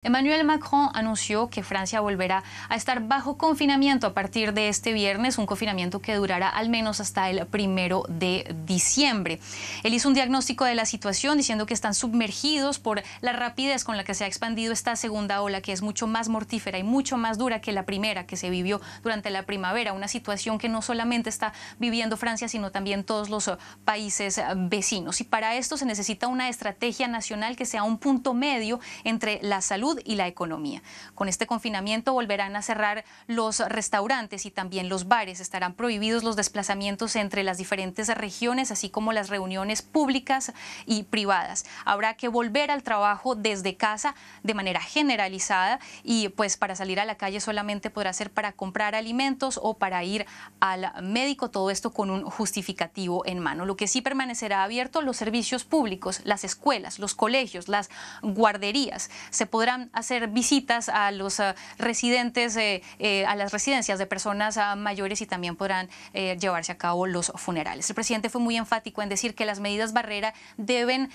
Emmanuel Macron anunció que Francia volverá a estar bajo confinamiento a partir de este viernes, un confinamiento que durará al menos hasta el primero de diciembre. Él hizo un diagnóstico de la situación diciendo que están sumergidos por la rapidez con la que se ha expandido esta segunda ola, que es mucho más mortífera y mucho más dura que la primera que se vivió durante la primavera, una situación que no solamente está viviendo Francia, sino también todos los países vecinos. Y para esto se necesita una estrategia nacional que sea un punto medio entre la salud y la economía. Con este confinamiento volverán a cerrar los restaurantes y también los bares. Estarán prohibidos los desplazamientos entre las diferentes regiones, así como las reuniones públicas y privadas. Habrá que volver al trabajo desde casa de manera generalizada y pues para salir a la calle solamente podrá ser para comprar alimentos o para ir al médico, todo esto con un justificativo en mano. Lo que sí permanecerá abierto los servicios públicos, las escuelas, los colegios, las guarderías. Se podrán hacer visitas a los eh, residentes, eh, eh, a las residencias de personas ah, mayores y también podrán llevarse a cabo los funerales. El presidente fue muy enfático en decir que las medidas barrera deben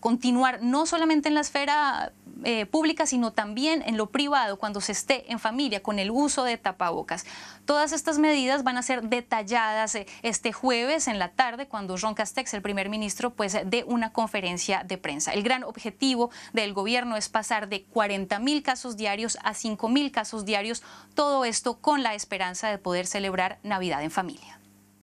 continuar no solamente en la esfera eh, sino también en lo privado, cuando se esté en familia, con el uso de tapabocas. Todas estas medidas van a ser detalladas eh, este jueves en la tarde, cuando Ron Castex, el primer ministro, pues dé una conferencia de prensa. El gran objetivo del gobierno es pasar de 40 mil casos diarios a 5 mil casos diarios, todo esto con la esperanza de poder celebrar Navidad en familia.